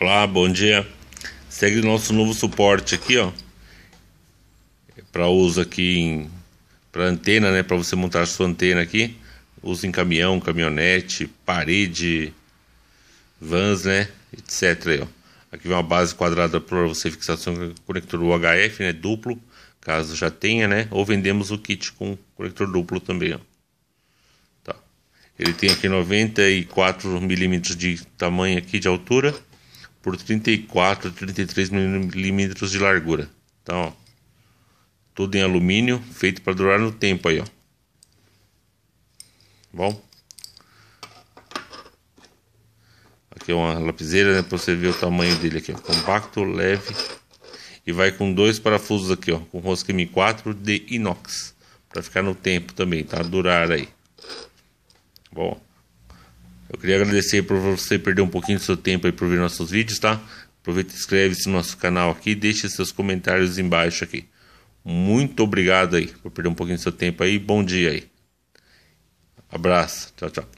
Olá, bom dia. Segue nosso novo suporte aqui, ó, para uso aqui em para antena, né, para você montar sua antena aqui. Uso em caminhão, caminhonete, parede, vans, né, etc. Aí, ó. Aqui vem uma base quadrada para você fixar seu conector UHF, né, duplo, caso já tenha, né, ou vendemos o kit com conector duplo também, ó. Tá. Ele tem aqui 94 milímetros de tamanho aqui de altura por 34 a 33 milímetros de largura. Então, ó, tudo em alumínio, feito para durar no tempo aí, ó. Bom. Aqui é uma lapiseira, né, para você ver o tamanho dele aqui, ó. compacto, leve e vai com dois parafusos aqui, ó, com rosca M4 de inox, para ficar no tempo também, tá? Durar aí. Bom. Eu queria agradecer por você perder um pouquinho do seu tempo aí por ver nossos vídeos, tá? Aproveita e inscreve-se no nosso canal aqui, deixe seus comentários embaixo aqui. Muito obrigado aí por perder um pouquinho do seu tempo aí. Bom dia aí. Abraço. Tchau, tchau.